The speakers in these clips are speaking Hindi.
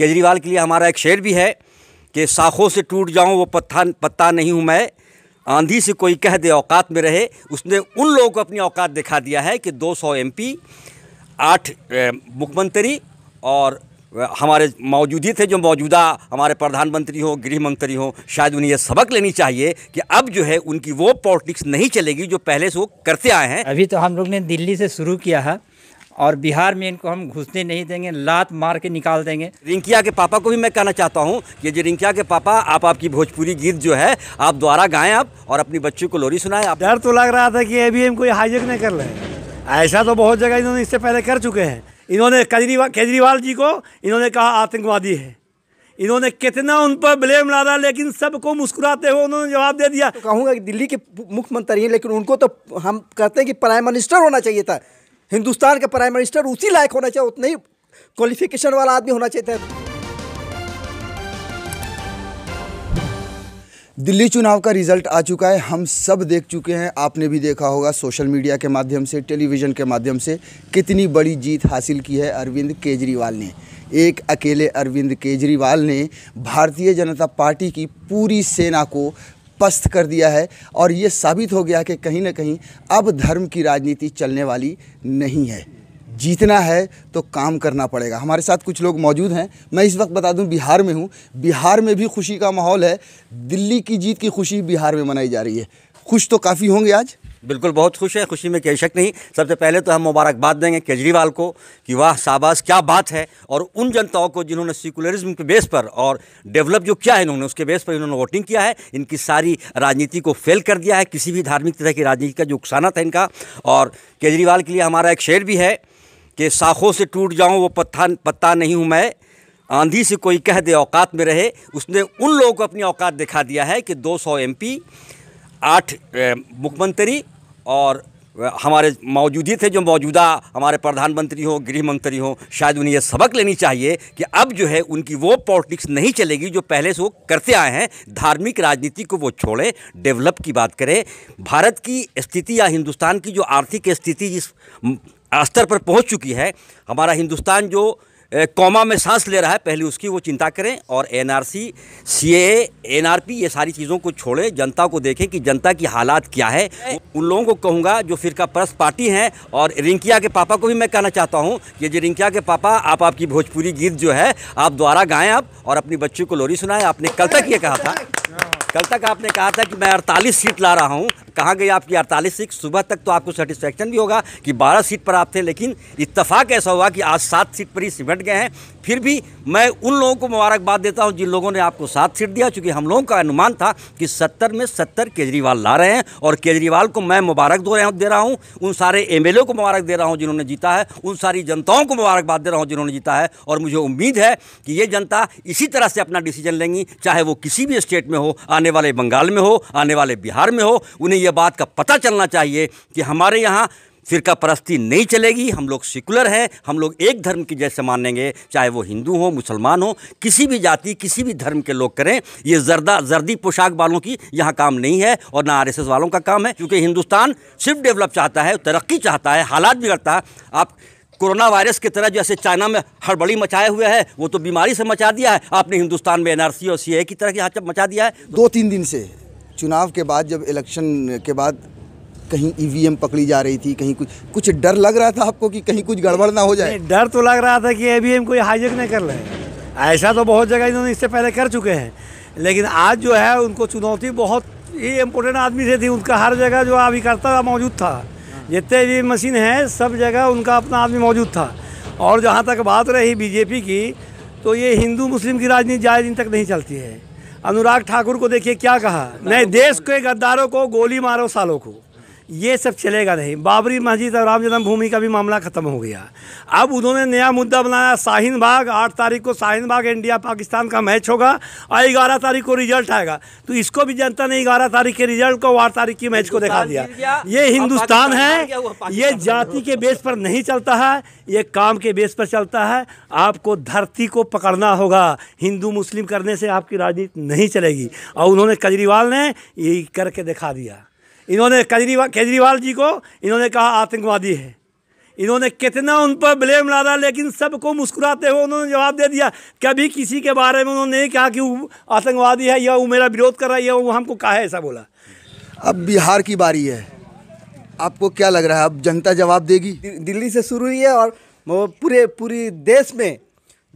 केजरीवाल के लिए हमारा एक शेर भी है कि साखों से टूट जाऊं वो पत्था पत्ता नहीं हूँ मैं आंधी से कोई कह दे औकात में रहे उसने उन लोगों को अपनी औकात दिखा दिया है कि 200 सौ एम पी आठ मुख्यमंत्री और हमारे मौजूदी थे जो मौजूदा हमारे प्रधानमंत्री हो गृह मंत्री हो शायद उन्हें यह सबक लेनी चाहिए कि अब जो है उनकी वो पॉलिटिक्स नहीं चलेगी जो पहले से वो करते आए हैं अभी तो हम लोग ने दिल्ली से शुरू किया है और बिहार में इनको हम घुसने नहीं देंगे लात मार के निकाल देंगे रिंकिया के पापा को भी मैं कहना चाहता हूँ कि जो रिंकिया के पापा आप आपकी भोजपुरी गीत जो है आप द्वारा गाएं आप और अपनी बच्ची को लोरी सुनाएं आप डर तो लग रहा था कि अभी हम कोई हाईजेक नहीं कर रहे ऐसा तो बहुत जगह इन्होंने इससे पहले कर चुके हैं इन्होंने केजरीवाल जी को इन्होंने कहा आतंकवादी है इन्होंने कितना उन पर ब्लेम लादा लेकिन सबको मुस्कुराते हुए उन्होंने जवाब दे दिया तो कहूँगा कि दिल्ली के मुख्यमंत्री हैं लेकिन उनको तो हम कहते हैं कि प्राइम मिनिस्टर होना चाहिए था हिंदुस्तान के प्राइम मिनिस्टर उसी लायक होना चाहिए उतना ही क्वालिफिकेशन वाला आदमी होना चाहिए दिल्ली चुनाव का रिजल्ट आ चुका है हम सब देख चुके हैं आपने भी देखा होगा सोशल मीडिया के माध्यम से टेलीविज़न के माध्यम से कितनी बड़ी जीत हासिल की है अरविंद केजरीवाल ने एक अकेले अरविंद केजरीवाल ने भारतीय जनता पार्टी की पूरी सेना को पस्त कर दिया है और ये साबित हो गया कि कहीं ना कहीं अब धर्म की राजनीति चलने वाली नहीं है जीतना है तो काम करना पड़ेगा हमारे साथ कुछ लोग मौजूद हैं मैं इस वक्त बता दूं बिहार में हूं बिहार में भी खुशी का माहौल है दिल्ली की जीत की खुशी बिहार में मनाई जा रही है खुश तो काफ़ी होंगे आज बिल्कुल बहुत खुश है खुशी में कई शक नहीं सबसे पहले तो हम मुबारकबाद देंगे केजरीवाल को कि वाह शाबाश क्या बात है और उन जनताओं को जिन्होंने सिकुलरिज्म के बेस पर और डेवलप जो किया है इन्होंने उसके बेस पर इन्होंने वोटिंग किया है इनकी सारी राजनीति को फेल कर दिया है किसी भी धार्मिक तरह की राजनीति का जो उकसाना था इनका और केजरीवाल के लिए हमारा एक शेर भी है कि साखों से टूट जाऊँ वो पत्था पत्ता नहीं हूँ मैं आंधी से कोई कह दे औकात में रहे उसने उन लोगों को अपनी औकात दिखा दिया है कि दो सौ आठ मुख्यमंत्री और हमारे मौजूदी थे जो मौजूदा हमारे प्रधानमंत्री हो गृह मंत्री हो शायद उन्हें यह सबक लेनी चाहिए कि अब जो है उनकी वो पॉलिटिक्स नहीं चलेगी जो पहले से वो करते आए हैं धार्मिक राजनीति को वो छोड़ें डेवलप की बात करें भारत की स्थिति या हिंदुस्तान की जो आर्थिक स्थिति जिस स्तर पर पहुंच चुकी है हमारा हिंदुस्तान जो कॉमा में सांस ले रहा है पहले उसकी वो चिंता करें और एनआरसी सीएए एनआरपी ये सारी चीज़ों को छोड़ें जनता को देखें कि जनता की हालात क्या है उन लोगों को कहूँगा जो फिरका परस्त पार्टी हैं और रिंकिया के पापा को भी मैं कहना चाहता हूँ कि जो रिंकिया के पापा आप आपकी भोजपुरी गीत जो है आप द्वारा गाएँ आप और अपनी बच्ची को लोरी सुनाएं आपने कल तक ये कहा था कल तक आपने कहा था कि मैं अड़तालीस सीट ला रहा हूँ कहाँ गई आपकी अड़तालीस सीट सुबह तक तो आपको सेटिस्फेक्शन भी होगा कि बारह सीट पर आप थे लेकिन इतफाक़ ऐसा हुआ कि आज सात सीट पर ही सिमट गए हैं फिर भी मैं उन लोगों को मुबारकबाद देता हूँ जिन लोगों ने आपको सात सीट दिया चूँकि हम लोगों का अनुमान था कि सत्तर में सत्तर केजरीवाल ला रहे हैं और केजरीवाल को मैं मुबारक दो दे रहा हूँ उन सारे एम को मुबारक दे रहा हूँ जिन्होंने जीता है उन सारी जनताओं को मुबारकबाद दे रहा हूँ जिन्होंने जीता है और मुझे उम्मीद है कि ये जनता इसी तरह से अपना डिसीजन लेंगी चाहे वो किसी भी स्टेट में हो आने वाले बंगाल में हो आने वाले बिहार में हो उन्हें यह यह बात का पता चलना चाहिए कि हमारे यहाँ फिरका परस्ती नहीं चलेगी हम लोग सिकुलर हैं हम लोग एक धर्म की जैसे मानेंगे चाहे वो हिंदू हो मुसलमान हो किसी भी जाति किसी भी धर्म के लोग करें ये जर्दा जर्दी पोशाक वालों की यहाँ काम नहीं है और ना आरएसएस वालों का काम है क्योंकि हिंदुस्तान सिर्फ डेवलप चाहता है तरक्की चाहता है हालात बिगड़ता है आप कोरोना वायरस की तरह जैसे चाइना में हड़बड़ी मचाए हुए है वो तो बीमारी से मचा दिया है आपने हिंदुस्तान में एनआरसी और सीए की तरह यहाँ मचा दिया है दो तीन दिन से चुनाव के बाद जब इलेक्शन के बाद कहीं ई e पकड़ी जा रही थी कहीं कुछ कुछ डर लग रहा था आपको कि कहीं कुछ गड़बड़ ना हो जाए डर तो लग रहा था कि ईवीएम e कोई हाईजेक नहीं कर रहे ऐसा तो बहुत जगह इन्होंने इससे पहले कर चुके हैं लेकिन आज जो है उनको चुनौती बहुत ये इम्पोर्टेंट आदमी से थी उनका हर जगह जो अभिकर्ता मौजूद था जितने भी मशीन है सब जगह उनका अपना आदमी मौजूद था और जहाँ तक बात रही बीजेपी की तो ये हिंदू मुस्लिम की राजनीति ज़्यादा दिन तक नहीं चलती है अनुराग ठाकुर को देखिए क्या कहा नहीं तो देश के गद्दारों को गोली मारो सालों को ये सब चलेगा नहीं बाबरी मस्जिद और राम जन्मभूमि का भी मामला ख़त्म हो गया अब उन्होंने नया मुद्दा बनाया शाहीन बाग आठ तारीख को शाहीन बाग इंडिया पाकिस्तान का मैच होगा और ग्यारह तारीख को रिजल्ट आएगा तो इसको भी जनता ने ग्यारह तारीख के रिजल्ट को आठ तारीख की मैच को दिखा दिया ये हिंदुस्तान है ये जाति के बेस पर नहीं चलता है ये काम के बेस पर चलता है आपको धरती को पकड़ना होगा हिंदू मुस्लिम करने से आपकी राजनीति नहीं चलेगी और उन्होंने केजरीवाल ने यही करके दिखा दिया इन्होंने केजरीवाल केजरीवाल जी को इन्होंने कहा आतंकवादी है इन्होंने कितना उन पर ब्लेम लादा लेकिन सबको मुस्कुराते हुए उन्होंने जवाब दे दिया कभी किसी के बारे में उन्होंने नहीं कहा कि वो आतंकवादी है या वो मेरा विरोध कर रहा है या वो हमको कहा है ऐसा बोला अब बिहार की बारी है आपको क्या लग रहा है अब जनता जवाब देगी दिल्ली से शुरू हुई है और पूरे पूरी देश में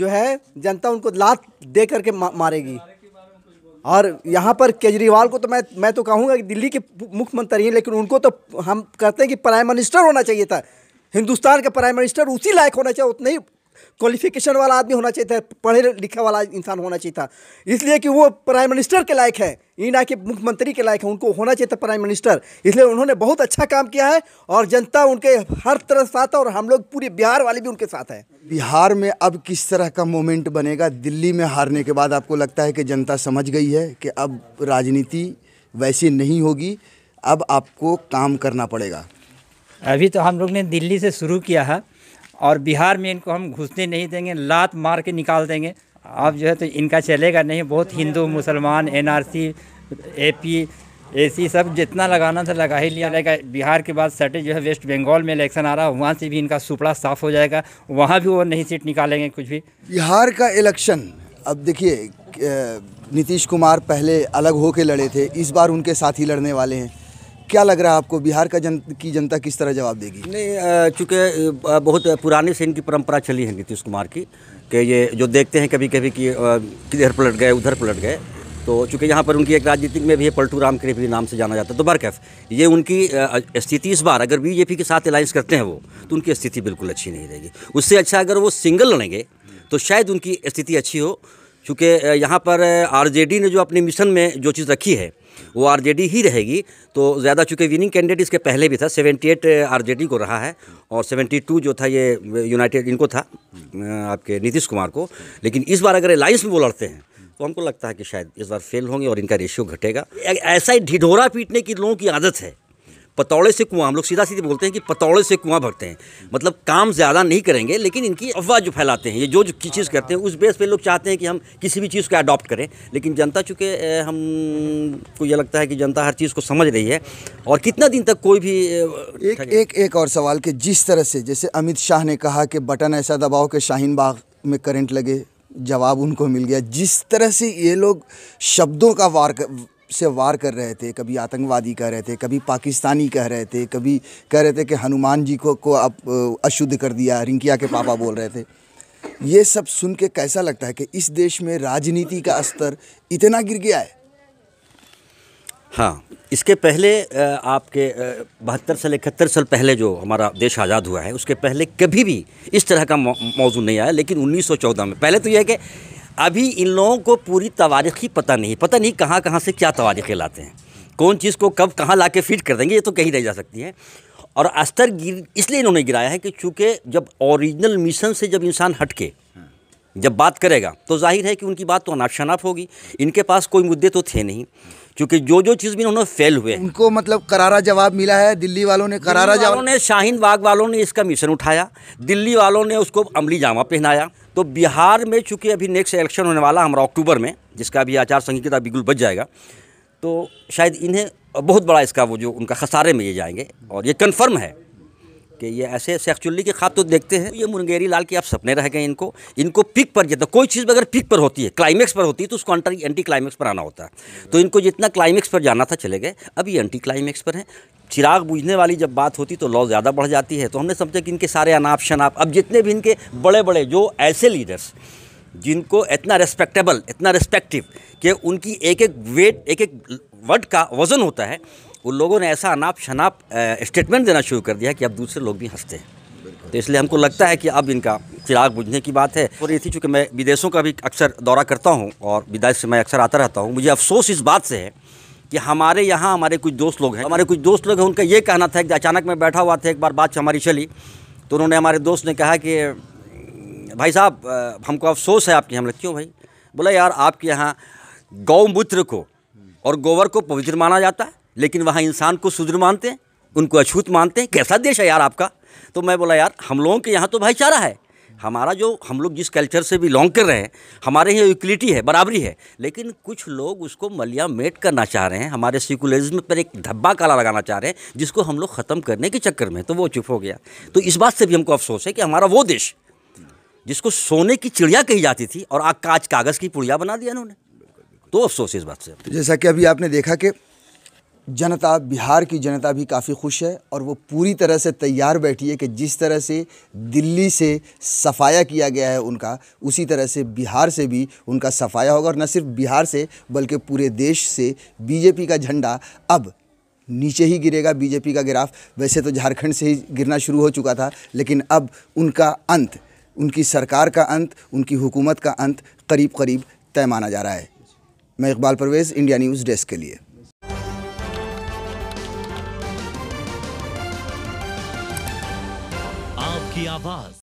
जो है जनता उनको लात दे करके मारेगी और यहाँ पर केजरीवाल को तो मैं मैं तो कहूँगा कि दिल्ली के मुख्यमंत्री हैं लेकिन उनको तो हम कहते हैं कि प्राइम मिनिस्टर होना चाहिए था हिंदुस्तान का प्राइम मिनिस्टर उसी लायक होना चाहिए उतना ही क्वालिफिकेशन वाला आदमी होना चाहिए था पढ़े लिखा वाला इंसान होना चाहिए था इसलिए कि वो प्राइम मिनिस्टर के लायक है ये ना कि मुख्यमंत्री के लायक है उनको होना चाहिए था प्राइम मिनिस्टर इसलिए उन्होंने बहुत अच्छा काम किया है और जनता उनके हर तरह साथ है और हम लोग पूरे बिहार वाले भी उनके साथ हैं बिहार में अब किस तरह का मोमेंट बनेगा दिल्ली में हारने के बाद आपको लगता है कि जनता समझ गई है कि अब राजनीति वैसी नहीं होगी अब आपको काम करना पड़ेगा अभी तो हम लोग ने दिल्ली से शुरू किया है और बिहार में इनको हम घुसने नहीं देंगे लात मार के निकाल देंगे अब जो है तो इनका चलेगा नहीं बहुत हिंदू मुसलमान एनआरसी एपी एसी सब जितना लगाना था लगा ही लिया जाएगा बिहार के बाद सटे जो है वेस्ट बंगाल में इलेक्शन आ रहा है वहाँ से भी इनका सुपड़ा साफ हो जाएगा वहाँ भी वो नहीं सीट निकालेंगे कुछ भी बिहार का इलेक्शन अब देखिए नीतीश कुमार पहले अलग होके लड़े थे इस बार उनके साथ ही लड़ने वाले हैं क्या लग रहा है आपको बिहार का जन की जनता किस तरह जवाब देगी नहीं चूँकि बहुत पुराने से इनकी परंपरा चली है नीतीश कुमार की कि ये जो देखते हैं कभी कभी कि किधर पलट गए उधर पलट गए तो चूँकि यहाँ पर उनकी एक राजनीतिक में भी पलटू राम के भी नाम से जाना जाता है तो बरकैफ ये उनकी स्थिति इस बार अगर बीजेपी के साथ अलायंस करते हैं वो तो उनकी स्थिति बिल्कुल अच्छी नहीं रहेगी उससे अच्छा अगर वो सिंगल लड़ेंगे तो शायद उनकी स्थिति अच्छी हो चूँकि यहाँ पर आरजेडी ने जो अपने मिशन में जो चीज़ रखी है वो आरजेडी ही रहेगी तो ज़्यादा चूँकि विनिंग कैंडिडेट इसके पहले भी था सेवेंटी एट आरजेडी को रहा है और सेवेंटी टू जो था ये यूनाइटेड इनको था आपके नीतीश कुमार को लेकिन इस बार अगर अलायंस में वो लड़ते हैं तो हमको लगता है कि शायद इस बार फेल होंगे और इनका रेशियो घटेगा ऐसा ही ढिढोरा पीटने की लोगों की आदत है पतौड़े से कुआं हम लोग सीधा सीधे बोलते हैं कि पतौड़े से कुआं भरते हैं मतलब काम ज़्यादा नहीं करेंगे लेकिन इनकी अफवाह जो फैलाते हैं ये जो चीज़ करते हैं उस बेस पे लोग चाहते हैं कि हम किसी भी चीज़ को अडॉप्ट करें लेकिन जनता चूँकि हम को ये लगता है कि जनता हर चीज़ को समझ रही है और कितना दिन तक कोई भी एक एक एक और सवाल कि जिस तरह से जैसे अमित शाह ने कहा कि बटन ऐसा दबाओ कि शाहीन बाग में करंट लगे जवाब उनको मिल गया जिस तरह से ये लोग शब्दों का वार से वार कर रहे थे कभी आतंकवादी कह रहे थे कभी पाकिस्तानी कह रहे थे कभी कह रहे थे कि हनुमान जी को को अब अशुद्ध कर दिया रिंकिया के पापा बोल रहे थे ये सब सुन के कैसा लगता है कि इस देश में राजनीति का स्तर इतना गिर गया है हाँ इसके पहले आपके बहत्तर साल इकहत्तर साल पहले जो हमारा देश आज़ाद हुआ है उसके पहले कभी भी इस तरह का मौजूद नहीं आया लेकिन 1914 में पहले तो यह है कि अभी इन लोगों को पूरी तवारीख ही पता नहीं पता नहीं कहाँ कहाँ से क्या तवारीखें लाते हैं कौन चीज़ को कब कहाँ ला के फिट कर देंगे ये तो कहीं रह जा सकती है और अस्तर गिर इसलिए इन्होंने गिराया है कि चूँकि जब ओरिजिनल मिशन से जब इंसान हटके जब बात करेगा तो जाहिर है कि उनकी बात तो अनाप शनाप होगी इनके पास कोई मुद्दे तो थे नहीं क्योंकि जो जो चीज़ भी उन्होंने फेल हुए उनको मतलब करारा जवाब मिला है दिल्ली वालों ने करारा जवाब ने शाहीन बाग वालों ने इसका मिशन उठाया दिल्ली वालों ने उसको अमली जामा पहनाया तो बिहार में चूंकि अभी नेक्स्ट इलेक्शन होने वाला हमारा अक्टूबर में जिसका अभी आचार संहिता बिल्कुल बच जाएगा तो शायद इन्हें बहुत बड़ा इसका वो जो उनका खसारे में ये जाएंगे और ये कन्फर्म है कि ये ऐसे सेक्चुअली के खाब तो देखते हैं ये मुंगेरी लाल के आप सपने रह गए इनको इनको पिक पर जाता कोई चीज़ अगर पिक पर होती है क्लाइमेक्स पर होती है तो उसको एंटी एंटी क्लाइमैक्स पर आना होता है तो इनको जितना क्लाइमेक्स पर जाना था चले गए अब ये एंटी क्लाइमेक्स पर है चिराग बुझने वाली जब बात होती तो लॉ ज़्यादा बढ़ जाती है तो हमने समझा कि इनके सारे अनाप शनाप अब जितने भी इनके बड़े बड़े जो ऐसे लीडर्स जिनको इतना रेस्पेक्टेबल इतना रेस्पेक्टिव कि उनकी एक एक वेट एक एक वर्ड का वज़न होता है उन लोगों ने ऐसा अनाप शनाप स्टेटमेंट देना शुरू कर दिया कि अब दूसरे लोग भी हंसते हैं तो इसलिए हमको लगता है कि अब इनका चिराग बुझने की बात है और ये थी चूँकि मैं विदेशों का भी अक्सर दौरा करता हूँ और विदेश से मैं अक्सर आता रहता हूँ मुझे अफसोस इस बात से है कि हमारे यहाँ हमारे कुछ दोस्त लोग हैं हमारे कुछ दोस्त लोग हैं उनका ये कहना था कि अचानक मैं बैठा हुआ था एक बार बात हमारी चली तो उन्होंने हमारे दोस्त ने कहा कि भाई साहब हमको अफसोस है आपके हमने क्यों भाई बोला यार आपके यहाँ गौमूत्र को और गोबर को पवित्र माना जाता है लेकिन वहाँ इंसान को शूद्र मानते हैं उनको अछूत मानते हैं कैसा देश है यार आपका तो मैं बोला यार हम लोगों के यहाँ तो भाईचारा है हमारा जो हम लोग जिस कल्चर से बिलोंग कर रहे हैं हमारे यहाँ इक्वलिटी है बराबरी है लेकिन कुछ लोग उसको मलिया मेट करना चाह रहे हैं हमारे सिकुलरिज्म पर एक धब्बा काला लगाना चाह रहे हैं जिसको हम लोग ख़त्म करने के चक्कर में तो वो चुप हो गया तो इस बात से भी हमको अफसोस है कि हमारा वो देश जिसको सोने की चिड़िया कही जाती थी और आग काज कागज़ की पुड़िया बना दिया इन्होंने तो अफसोस इस बात से तो जैसा कि अभी आपने देखा कि जनता बिहार की जनता भी काफ़ी खुश है और वो पूरी तरह से तैयार बैठी है कि जिस तरह से दिल्ली से सफाया किया गया है उनका उसी तरह से बिहार से भी उनका सफाया होगा और न सिर्फ बिहार से बल्कि पूरे देश से बीजेपी का झंडा अब नीचे ही गिरेगा बीजेपी का गिराफ वैसे तो झारखंड से ही गिरना शुरू हो चुका था लेकिन अब उनका अंत उनकी सरकार का अंत उनकी हुकूमत का अंत करीब करीब तय माना जा रहा है मैं Iqbal Parvez India news desk के लिए की आवाज